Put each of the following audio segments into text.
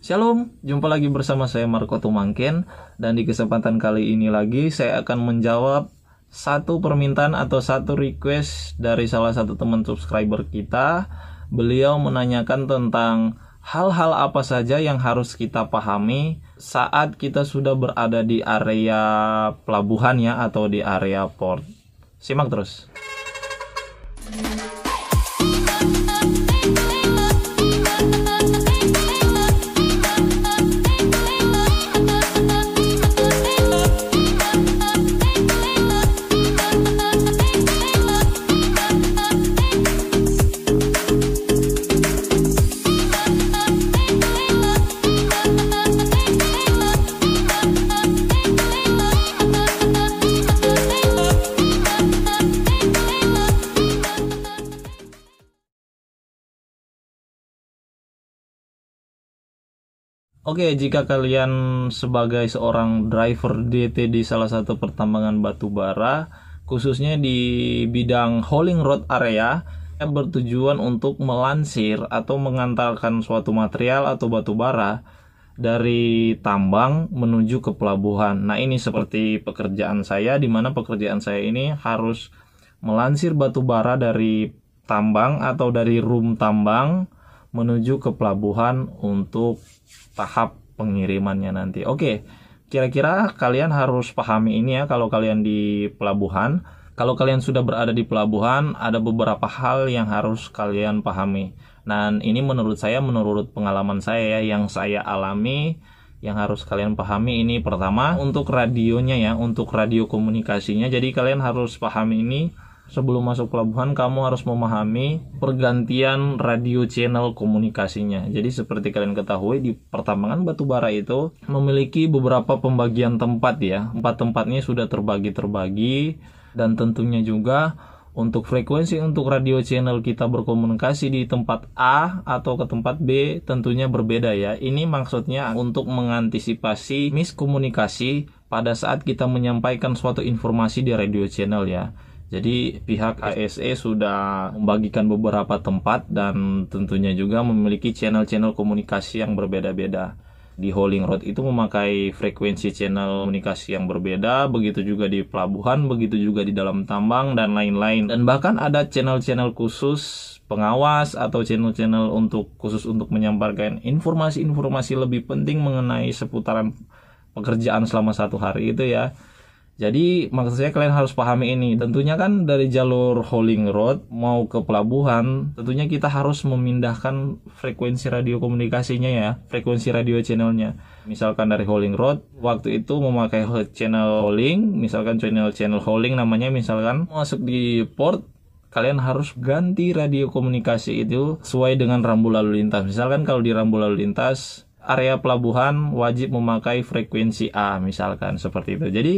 Shalom, jumpa lagi bersama saya Marco Tumangken dan di kesempatan kali ini lagi saya akan menjawab satu permintaan atau satu request dari salah satu teman subscriber kita. Beliau menanyakan tentang hal-hal apa saja yang harus kita pahami saat kita sudah berada di area pelabuhan ya atau di area port. Simak terus. Oke, jika kalian sebagai seorang driver DT di salah satu pertambangan batu bara, khususnya di bidang hauling road area, bertujuan untuk melansir atau mengantarkan suatu material atau batu bara dari tambang menuju ke pelabuhan. Nah, ini seperti pekerjaan saya di mana pekerjaan saya ini harus melansir batu bara dari tambang atau dari room tambang menuju ke pelabuhan untuk tahap pengirimannya nanti. Oke, kira-kira kalian harus pahami ini ya kalau kalian di pelabuhan. Kalau kalian sudah berada di pelabuhan, ada beberapa hal yang harus kalian pahami. Dan ini menurut saya, menurut pengalaman saya ya, yang saya alami, yang harus kalian pahami ini pertama untuk radionya ya, untuk radio komunikasinya. Jadi kalian harus pahami ini sebelum masuk pelabuhan kamu harus memahami pergantian radio channel komunikasinya. Jadi seperti kalian ketahui di pertambangan batu bara itu memiliki beberapa pembagian tempat ya. Empat tempatnya sudah terbagi-terbagi dan tentunya juga untuk frekuensi untuk radio channel kita berkomunikasi di tempat A atau ke tempat B tentunya berbeda ya. Ini maksudnya untuk mengantisipasi miskomunikasi pada saat kita menyampaikan suatu informasi di radio channel ya. Jadi pihak ASE sudah membagikan beberapa tempat dan tentunya juga memiliki channel-channel komunikasi yang berbeda-beda. Di Holding Road itu memakai frekuensi channel komunikasi yang berbeda, begitu juga di pelabuhan, begitu juga di dalam tambang dan lain-lain. Dan bahkan ada channel-channel khusus pengawas atau channel-channel untuk khusus untuk menyampaikan informasi-informasi lebih penting mengenai seputaran pekerjaan selama satu hari itu ya jadi maksudnya kalian harus pahami ini. Tentunya kan dari jalur Hauling Road mau ke pelabuhan, tentunya kita harus memindahkan frekuensi radio komunikasinya ya, frekuensi radio channelnya. Misalkan dari Hauling Road, waktu itu memakai channel Hauling, misalkan channel channel Hauling namanya, misalkan masuk di port kalian harus ganti radio komunikasi itu sesuai dengan rambu lalu lintas. Misalkan kalau di rambu lalu lintas area pelabuhan wajib memakai frekuensi A misalkan seperti itu. Jadi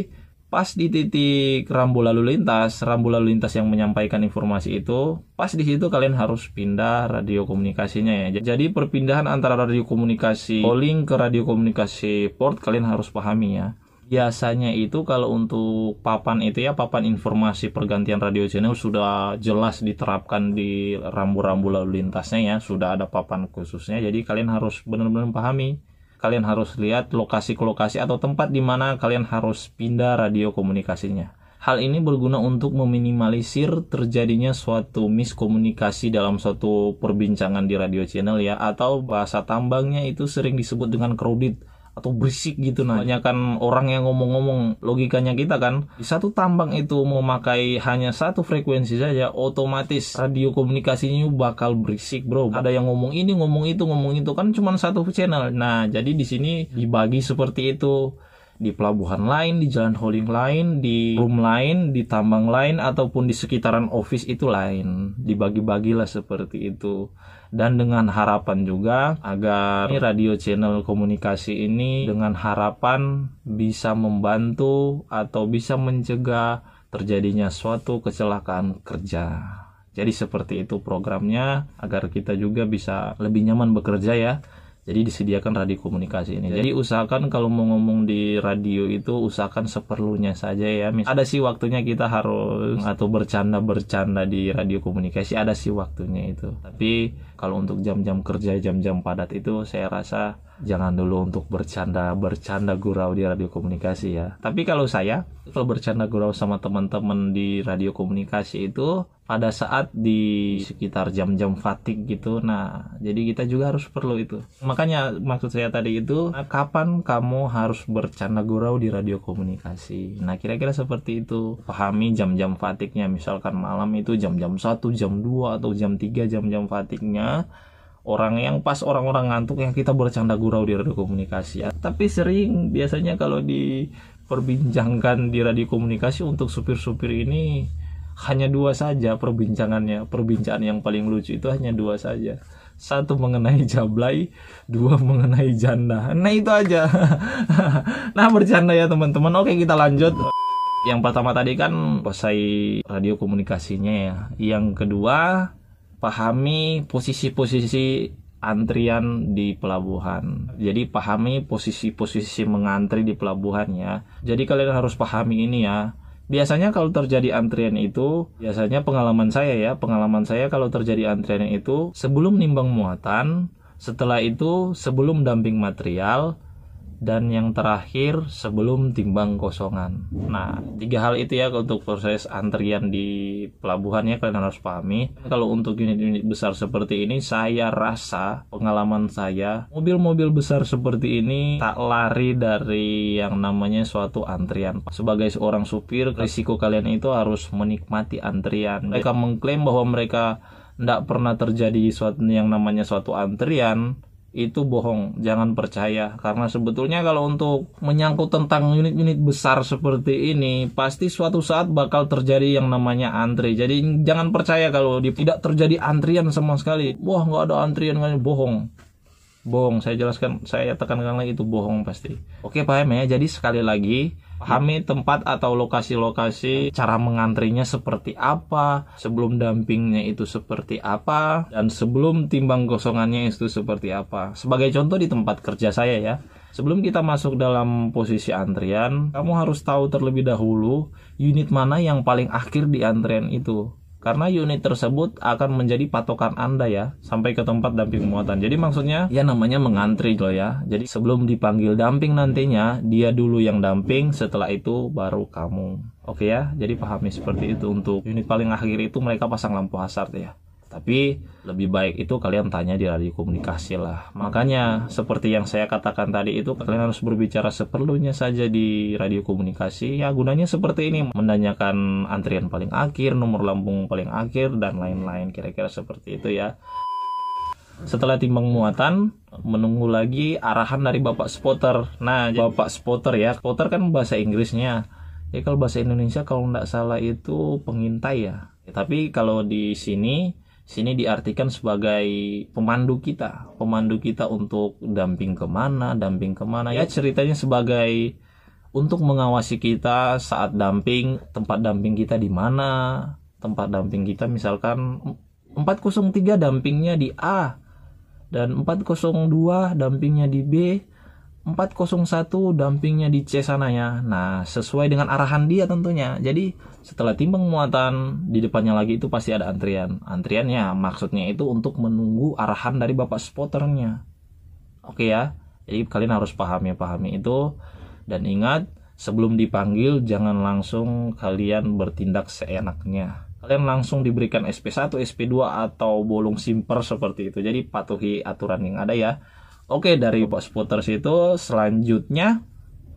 pas di titik rambu lalu lintas, rambu lalu lintas yang menyampaikan informasi itu, pas di situ kalian harus pindah radio komunikasinya ya. Jadi perpindahan antara radio komunikasi calling ke radio komunikasi port kalian harus pahami ya. Biasanya itu kalau untuk papan itu ya, papan informasi pergantian radio channel sudah jelas diterapkan di rambu-rambu lalu lintasnya ya, sudah ada papan khususnya. Jadi kalian harus benar-benar pahami kalian harus lihat lokasi ke lokasi atau tempat di mana kalian harus pindah radio komunikasinya. Hal ini berguna untuk meminimalisir terjadinya suatu miskomunikasi dalam suatu perbincangan di radio channel ya atau bahasa tambangnya itu sering disebut dengan crowded atau berisik gitu nah kan orang yang ngomong-ngomong logikanya kita kan satu tambang itu memakai hanya satu frekuensi saja otomatis radio komunikasinya bakal berisik bro ada yang ngomong ini ngomong itu ngomong itu kan cuma satu channel nah jadi di sini dibagi seperti itu di pelabuhan lain, di jalan holding lain, di room lain, di tambang lain, ataupun di sekitaran office itu lain. Dibagi-bagilah seperti itu dan dengan harapan juga agar iya. radio channel komunikasi ini dengan harapan bisa membantu atau bisa mencegah terjadinya suatu kecelakaan kerja. Jadi seperti itu programnya agar kita juga bisa lebih nyaman bekerja ya. Jadi disediakan radio komunikasi ini. Ya. Jadi usahakan kalau mau ngomong di radio itu usahakan seperlunya saja ya. Misal, ada sih waktunya kita harus atau bercanda-bercanda di radio komunikasi ada sih waktunya itu. Tapi kalau untuk jam-jam kerja, jam-jam padat itu saya rasa jangan dulu untuk bercanda bercanda gurau di radio komunikasi ya. Tapi kalau saya kalau bercanda gurau sama teman-teman di radio komunikasi itu pada saat di sekitar jam-jam fatik gitu. Nah, jadi kita juga harus perlu itu. Makanya maksud saya tadi itu kapan kamu harus bercanda gurau di radio komunikasi. Nah, kira-kira seperti itu. Pahami jam-jam fatiknya misalkan malam itu jam-jam 1, jam 2 atau jam 3 jam-jam fatiknya orang yang pas orang-orang ngantuk yang kita bercanda gurau di radio komunikasi ya. tapi sering biasanya kalau diperbincangkan di radio komunikasi untuk supir-supir ini hanya dua saja perbincangannya perbincangan yang paling lucu itu hanya dua saja satu mengenai jablay dua mengenai janda nah itu aja nah bercanda ya teman-teman oke kita lanjut yang pertama tadi kan selesai radio komunikasinya ya yang kedua pahami posisi-posisi antrian di pelabuhan. Jadi pahami posisi-posisi mengantri di pelabuhan ya. Jadi kalian harus pahami ini ya. Biasanya kalau terjadi antrian itu, biasanya pengalaman saya ya, pengalaman saya kalau terjadi antrian itu sebelum nimbang muatan, setelah itu sebelum damping material, dan yang terakhir sebelum timbang kosongan. Nah, tiga hal itu ya untuk proses antrian di pelabuhan ya kalian harus pahami. Kalau untuk unit-unit besar seperti ini, saya rasa pengalaman saya mobil-mobil besar seperti ini tak lari dari yang namanya suatu antrian. Sebagai seorang supir, risiko kalian itu harus menikmati antrian. Mereka mengklaim bahwa mereka tidak pernah terjadi suatu yang namanya suatu antrian itu bohong, jangan percaya karena sebetulnya kalau untuk menyangkut tentang unit-unit besar seperti ini pasti suatu saat bakal terjadi yang namanya antri. Jadi jangan percaya kalau tidak terjadi antrian sama sekali. Wah nggak ada antrian bohong bohong saya jelaskan saya tekankan lagi itu bohong pasti oke paham ya jadi sekali lagi pahami tempat atau lokasi-lokasi cara mengantrinya seperti apa sebelum dumpingnya itu seperti apa dan sebelum timbang kosongannya itu seperti apa sebagai contoh di tempat kerja saya ya Sebelum kita masuk dalam posisi antrian, kamu harus tahu terlebih dahulu unit mana yang paling akhir di antrian itu karena unit tersebut akan menjadi patokan Anda ya sampai ke tempat damping muatan. Jadi maksudnya ya namanya mengantri loh ya. Jadi sebelum dipanggil damping nantinya dia dulu yang damping setelah itu baru kamu. Oke ya. Jadi pahami seperti itu untuk unit paling akhir itu mereka pasang lampu hazard ya. Tapi lebih baik itu kalian tanya di radio komunikasi lah. Makanya seperti yang saya katakan tadi itu kalian harus berbicara seperlunya saja di radio komunikasi. Ya gunanya seperti ini menanyakan antrian paling akhir, nomor lambung paling akhir dan lain-lain kira-kira seperti itu ya. Setelah timbang muatan, menunggu lagi arahan dari bapak spotter. Nah, bapak spotter ya, spotter kan bahasa Inggrisnya. Ya kalau bahasa Indonesia kalau nggak salah itu pengintai ya tapi kalau di sini sini diartikan sebagai pemandu kita, pemandu kita untuk damping kemana, damping kemana. Ya ceritanya sebagai untuk mengawasi kita saat damping, tempat damping kita di mana, tempat damping kita misalkan 403 dampingnya di A dan 402 dampingnya di B 401 dampingnya di C sananya. Nah, sesuai dengan arahan dia tentunya. Jadi, setelah timbang muatan di depannya lagi itu pasti ada antrian. Antriannya maksudnya itu untuk menunggu arahan dari bapak spoternya. Oke ya. Jadi kalian harus pahami pahami itu dan ingat sebelum dipanggil jangan langsung kalian bertindak seenaknya. Kalian langsung diberikan SP1, SP2 atau bolong simper seperti itu. Jadi patuhi aturan yang ada ya. Oke, dari Spotters itu selanjutnya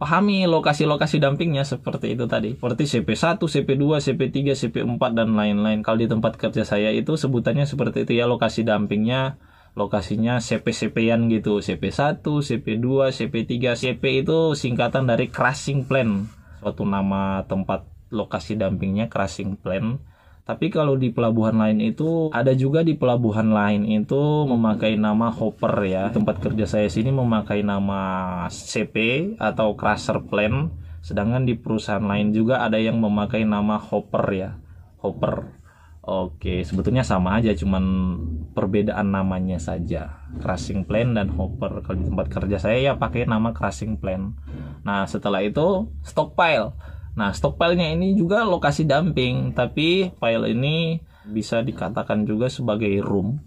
pahami lokasi-lokasi dampingnya seperti itu tadi. Seperti CP1, CP2, CP3, CP4 dan lain-lain. Kalau di tempat kerja saya itu sebutannya seperti itu ya lokasi dampingnya lokasinya CP-CP-an gitu. CP1, CP2, CP3. CP itu singkatan dari crashing plan. Suatu nama tempat lokasi dampingnya crashing plan tapi kalau di pelabuhan lain itu ada juga di pelabuhan lain itu memakai nama hopper ya. Tempat kerja saya sini memakai nama CP atau crusher plan. Sedangkan di perusahaan lain juga ada yang memakai nama hopper ya. Hopper. Oke, sebetulnya sama aja cuman perbedaan namanya saja. Crushing plan dan hopper. Kalau di tempat kerja saya ya pakai nama crushing plan. Nah, setelah itu stockpile Nah, stok nya ini juga lokasi dumping, tapi file ini bisa dikatakan juga sebagai room.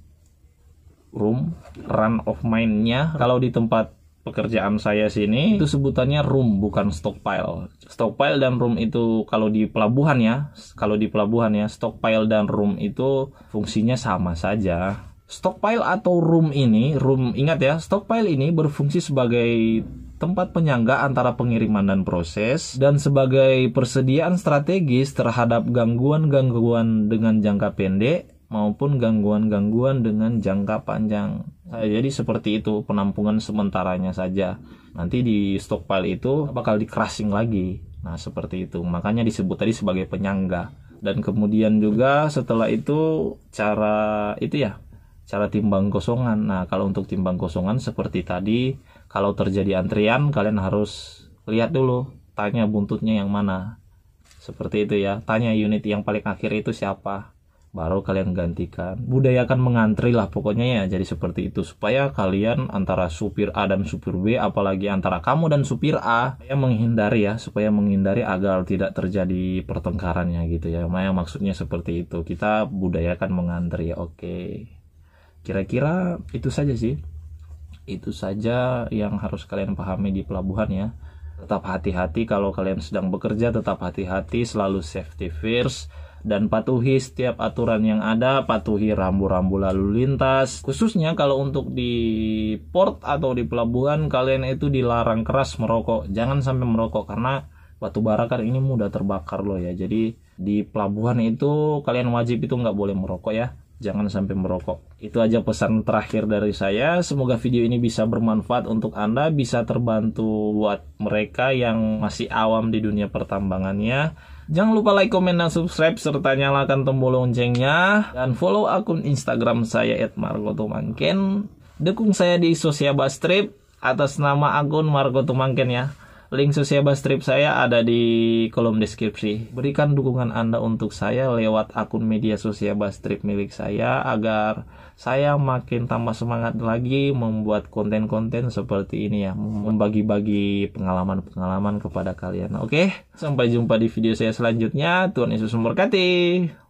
Room run of mine-nya kalau di tempat pekerjaan saya sini itu sebutannya room bukan stockpile. Stockpile dan room itu kalau di pelabuhan ya, kalau di pelabuhan ya stockpile dan room itu fungsinya sama saja. Stockpile atau room ini, room ingat ya, stockpile ini berfungsi sebagai tempat penyangga antara pengiriman dan proses, dan sebagai persediaan strategis terhadap gangguan-gangguan dengan jangka pendek maupun gangguan-gangguan dengan jangka panjang. Nah, jadi seperti itu penampungan sementaranya saja. Nanti di stockpile itu bakal di crushing lagi. Nah seperti itu. Makanya disebut tadi sebagai penyangga. Dan kemudian juga setelah itu cara itu ya cara timbang kosongan. Nah kalau untuk timbang kosongan seperti tadi kalau terjadi antrian kalian harus lihat dulu tanya buntutnya yang mana seperti itu ya tanya unit yang paling akhir itu siapa baru kalian gantikan Budaya akan mengantri lah pokoknya ya jadi seperti itu supaya kalian antara supir A dan supir B apalagi antara kamu dan supir A ya menghindari ya supaya menghindari agar tidak terjadi pertengkarannya gitu ya Maya maksudnya seperti itu kita budayakan mengantri ya oke kira-kira itu saja sih itu saja yang harus kalian pahami di pelabuhan ya tetap hati-hati kalau kalian sedang bekerja tetap hati-hati selalu safety first dan patuhi setiap aturan yang ada, patuhi rambu-rambu lalu lintas. Khususnya kalau untuk di port atau di pelabuhan kalian itu dilarang keras merokok. Jangan sampai merokok karena batu bara kan ini mudah terbakar loh ya. Jadi di pelabuhan itu kalian wajib itu nggak boleh merokok ya jangan sampai merokok. Itu aja pesan terakhir dari saya. Semoga video ini bisa bermanfaat untuk Anda, bisa terbantu buat mereka yang masih awam di dunia pertambangannya. Jangan lupa like, komen, dan subscribe, serta nyalakan tombol loncengnya. Dan follow akun Instagram saya, @margotumangken. Dukung saya di sosial Strip atas nama akun Margo ya. Link Suseba Strip saya ada di kolom deskripsi. Berikan dukungan Anda untuk saya lewat akun media Suseba Strip milik saya agar saya makin tambah semangat lagi membuat konten-konten seperti ini ya, membagi-bagi pengalaman-pengalaman kepada kalian. Oke, sampai jumpa di video saya selanjutnya. Tuhan Yesus memberkati.